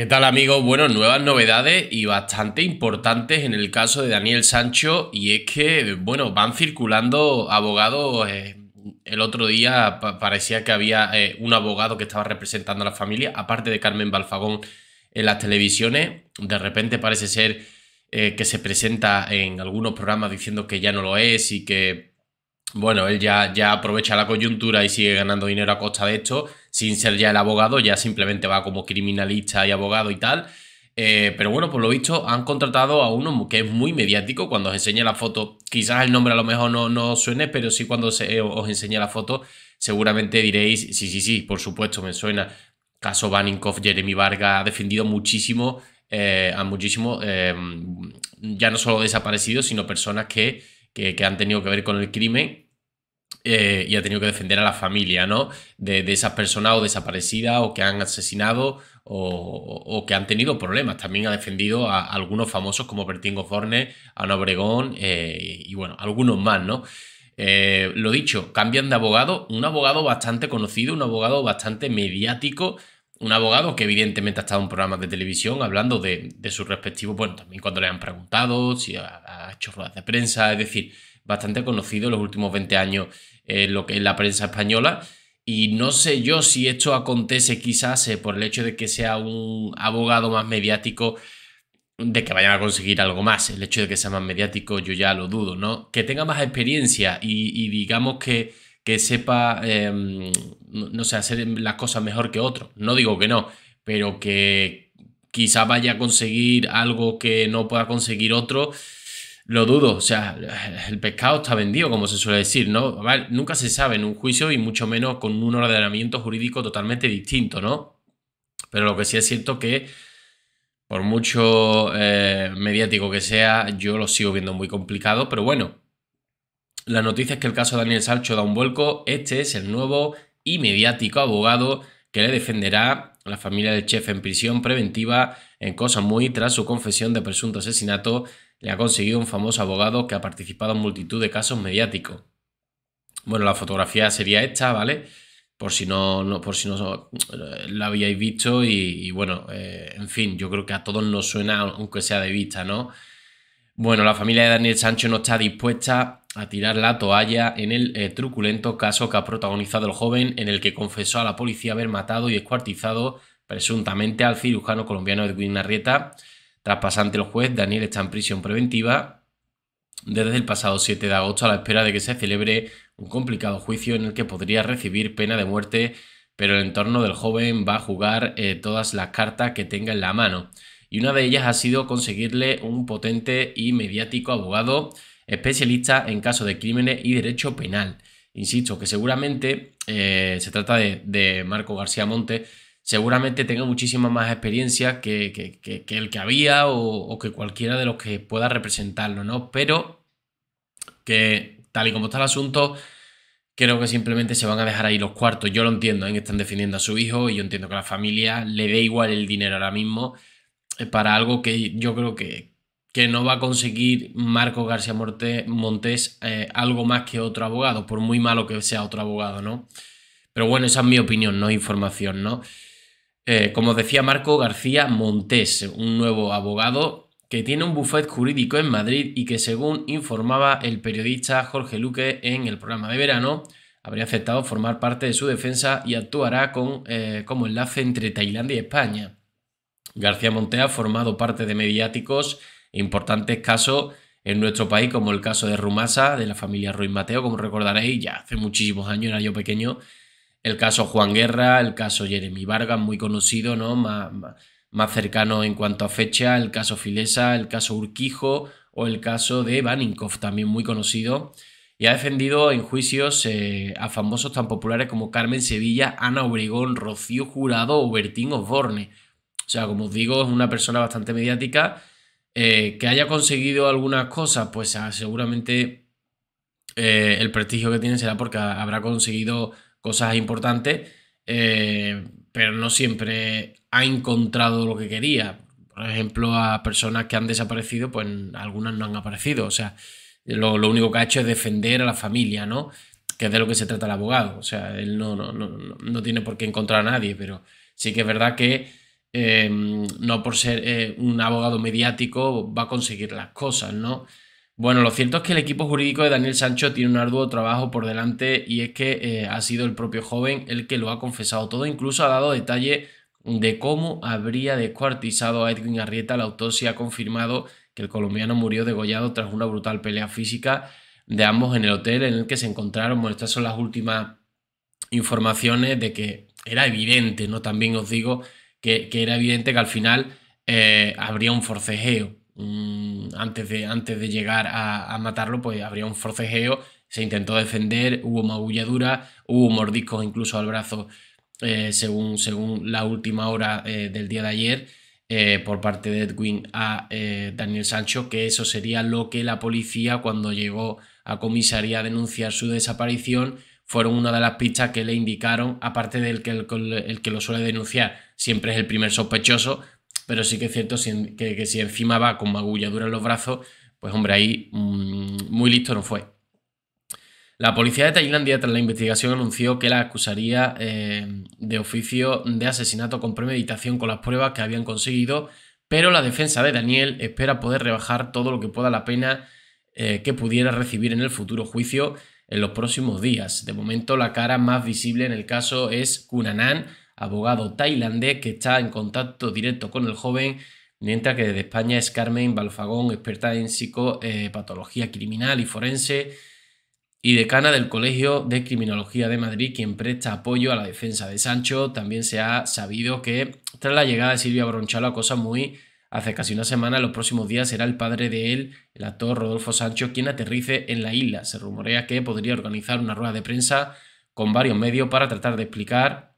¿Qué tal amigos? Bueno, nuevas novedades y bastante importantes en el caso de Daniel Sancho y es que, bueno, van circulando abogados. Eh, el otro día parecía que había eh, un abogado que estaba representando a la familia, aparte de Carmen Balfagón en las televisiones. De repente parece ser eh, que se presenta en algunos programas diciendo que ya no lo es y que bueno, él ya, ya aprovecha la coyuntura y sigue ganando dinero a costa de esto, sin ser ya el abogado, ya simplemente va como criminalista y abogado y tal. Eh, pero bueno, por lo visto han contratado a uno que es muy mediático. Cuando os enseña la foto, quizás el nombre a lo mejor no, no suene, pero sí cuando eh, os enseña la foto, seguramente diréis: sí, sí, sí, por supuesto, me suena. Caso Baninkoff, Jeremy Varga ha defendido muchísimo eh, a muchísimo ya no solo desaparecidos, sino personas que, que han tenido que ver con el crimen eh, y ha tenido que defender a la familia, ¿no? De, esas personas o desaparecidas o que han asesinado o, que han tenido problemas. También ha defendido a, algunos famosos como Bertín Forne, Ana Obregón eh, y bueno, algunos más, ¿no? Eh, lo dicho, cambian de abogado, un abogado bastante conocido, un abogado bastante mediático, un abogado que evidentemente ha estado en programas de televisión hablando de, de sus respectivos, bueno, también cuando le han preguntado, si ha, ha hecho ruedas de prensa, es decir, bastante conocido en los últimos 20 años en eh, lo que la prensa española. Y no sé yo si esto acontece quizás eh, por el hecho de que sea un abogado más mediático, de que vayan a conseguir algo más. El hecho de que sea más mediático yo ya lo dudo, ¿no? Que tenga más experiencia y, digamos que, que sepa, em, no sé, hacer las cosas mejor que otro. No digo que no, pero que quizás vaya a conseguir algo que no pueda conseguir otro lo dudo, o sea, el pescado está vendido, como se suele decir, ¿no? nunca se sabe en un juicio y mucho menos con un ordenamiento jurídico totalmente distinto, ¿no? Pero lo que sí es cierto que, por mucho eh, mediático que sea, yo lo sigo viendo muy complicado, pero bueno, la noticia es que el caso de Daniel Salcho da un vuelco, este es el nuevo y mediático abogado que le defenderá a la familia del chef en prisión preventiva en muy tras su confesión de presunto asesinato le ha conseguido un famoso abogado que ha participado en multitud de casos mediáticos. Bueno, la fotografía sería esta, ¿vale? Por si no, no por si no la habíais visto y, bueno, eh, en fin, yo creo que a todos nos suena, aunque sea de vista, ¿no? Bueno, la familia de Daniel Sancho no está dispuesta a tirar la toalla en el eh, truculento caso que ha protagonizado el joven en el que confesó a la policía haber matado y escuartizado presuntamente al cirujano colombiano Edwin Arrieta Traspasante el juez, Daniel está en prisión preventiva desde el pasado 7 de agosto a la espera de que se celebre un complicado juicio en el que podría recibir pena de muerte, pero el entorno del joven va a jugar eh, todas las cartas que tenga en la mano. Y una de ellas ha sido conseguirle un potente y mediático abogado especialista en casos de crímenes y derecho penal. Insisto que seguramente eh, se trata de, de Marco García Monte, seguramente tenga muchísima más experiencia que, el que había o, que cualquiera de los que pueda representarlo, ¿no? Pero que tal y como está el asunto, creo que simplemente se van a dejar ahí los cuartos. Yo lo entiendo, ¿eh? están defendiendo a su hijo y yo entiendo que a la familia le dé igual el dinero ahora mismo eh, para algo que yo creo que, que no va a conseguir Marco García Montes eh, algo más que otro abogado, por muy malo que sea otro abogado, ¿no? Pero bueno, esa es mi opinión, no información, ¿no? Eh, como decía Marco García Montes, un nuevo abogado que tiene un bufet jurídico en Madrid y que según informaba el periodista Jorge Luque en el programa de verano, habría aceptado formar parte de su defensa y actuará eh, como enlace entre Tailandia y España. García Montea ha formado parte de mediáticos e importantes casos en nuestro país, como el caso de Rumasa, de la familia Ruiz Mateo, como recordaréis, ya hace muchísimos años era yo pequeño el caso Juan Guerra, el caso Jeremy Vargas, muy conocido, ¿no? Más, más, cercano en cuanto a fecha, el caso Filesa, el caso Urquijo o el caso de Baninkoff, también muy conocido, y ha defendido en juicios eh, a famosos tan populares como Carmen Sevilla, Ana Obregón, Rocío Jurado o Bertín Osborne. O sea, como os digo, es una persona bastante mediática. Eh, que haya conseguido algunas cosas, pues ah, seguramente eh, el prestigio que tiene será porque habrá conseguido cosas importantes, eh, pero no siempre ha encontrado lo que quería. Por ejemplo, a personas que han desaparecido, pues algunas no han aparecido. O sea, lo, único que ha hecho es defender a la familia, ¿no? Que es de lo que se trata el abogado. O sea, él no, no, tiene por qué encontrar a nadie, pero sí que es verdad que eh, no por ser eh, un abogado mediático va a conseguir las cosas, ¿no? Bueno, lo cierto es que el equipo jurídico de Daniel Sancho tiene un arduo trabajo por delante y es que eh, ha sido el propio joven el que lo ha confesado todo, incluso ha dado detalle de cómo habría descuartizado a Edwin Arrieta. La autopsia ha confirmado que el colombiano murió degollado tras una brutal pelea física de ambos en el hotel en el que se encontraron. Bueno, estas son las últimas informaciones de que era evidente, ¿no? También os digo que, era evidente que al final eh, habría un forcejeo Mm, antes de, antes de llegar a, matarlo, pues habría un forcejeo, se intentó defender, hubo magulladuras, hubo mordiscos incluso al brazo, eh, según, según la última hora eh, del día de ayer, eh, por parte de Edwin a Daniel Sancho, que eso sería lo que la policía, cuando llegó a comisaría a denunciar su desaparición, fueron una de las pistas que le indicaron, aparte del que el que lo suele denunciar siempre es el primer sospechoso, pero sí que es cierto que, si encima va con magulladura en los brazos, pues hombre, ahí mm, muy listo no fue. La policía de Tailandia, tras la investigación, anunció que la acusaría eh, de oficio de asesinato con premeditación con las pruebas que habían conseguido, pero la defensa de Daniel espera poder rebajar todo lo que pueda la pena eh, que pudiera recibir en el futuro juicio en los próximos días. De momento, la cara más visible en el caso es Kunanan abogado tailandés que está en contacto directo con el joven, mientras que desde España es Carmen Balfagón, experta en psicopatología criminal y forense y decana del Colegio de Criminología de Madrid, quien presta apoyo a la defensa de Sancho. También se ha sabido que tras la llegada de Silvia Bronchalo a Cosa muy hace casi una semana, los próximos días será el padre de él, el actor Rodolfo Sancho, quien aterrice en la isla. Se rumorea que podría organizar una rueda de prensa con varios medios para tratar de explicar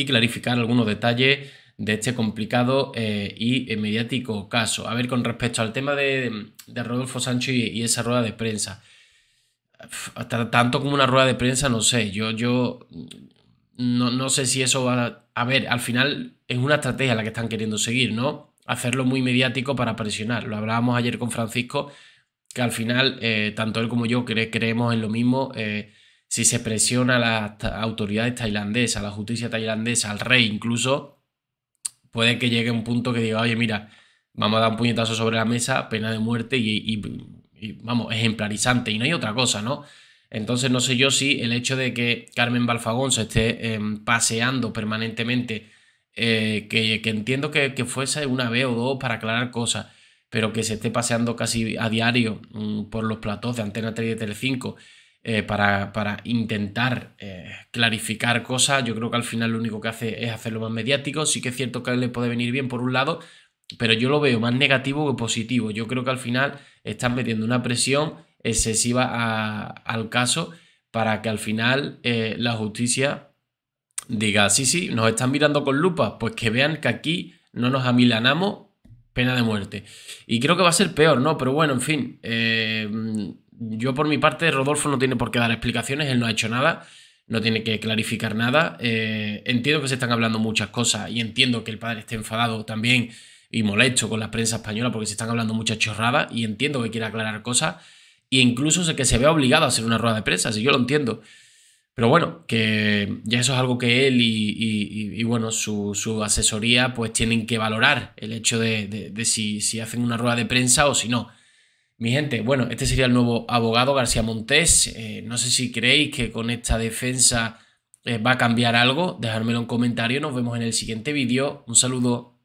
y clarificar algunos detalles de este complicado eh, y mediático caso. A ver, con respecto al tema de, Rodolfo Sancho y, esa rueda de prensa. tanto como una rueda de prensa, no sé. Yo, yo no, sé si eso va. A, a ver, al final es una estrategia la que están queriendo seguir, ¿no? Hacerlo muy mediático para presionar. Lo hablábamos ayer con Francisco, que al final, eh, tanto él como yo creemos en lo mismo. Eh, si se presiona a las autoridades tailandesas, a la justicia tailandesa, al rey incluso, puede que llegue un punto que diga, oye, mira, vamos a dar un puñetazo sobre la mesa, pena de muerte y, vamos, ejemplarizante. Y no hay otra cosa, ¿no? Entonces no sé yo si el hecho de que Carmen Balfagón se esté em, paseando permanentemente, eh, que, entiendo que, fuese una vez o dos para aclarar cosas, pero que se esté paseando casi a diario mm, por los platós de Antena 3 y de Telecinco 5 eh, para, intentar eh, clarificar cosas. Yo creo que al final lo único que hace es hacerlo más mediático. Sí que es cierto que le puede venir bien por un lado, pero yo lo veo más negativo que positivo. Yo creo que al final están metiendo una presión excesiva al caso para que al final eh, la justicia diga, sí, sí, nos están mirando con lupa, pues que vean que aquí no nos amilanamos, pena de muerte. Y creo que va a ser peor, ¿no? Pero bueno, en fin, yo por mi parte, Rodolfo no tiene por qué dar explicaciones, él no ha hecho nada, no tiene que clarificar nada. Eh, entiendo que se están hablando muchas cosas y entiendo que el padre esté enfadado también y molesto con la prensa española porque se están hablando muchas chorradas y entiendo que quiere aclarar cosas e incluso que se vea obligado a hacer una rueda de prensa, si yo lo entiendo. Pero bueno, que ya eso es algo que él y, bueno, su, su, asesoría pues tienen que valorar el hecho de, de si, si hacen una rueda de prensa o si no. Mi gente, bueno, este sería el nuevo abogado García Montés. Eh, no sé si creéis que con esta defensa eh, va a cambiar algo. Dejármelo en comentario. Nos vemos en el siguiente vídeo. Un saludo.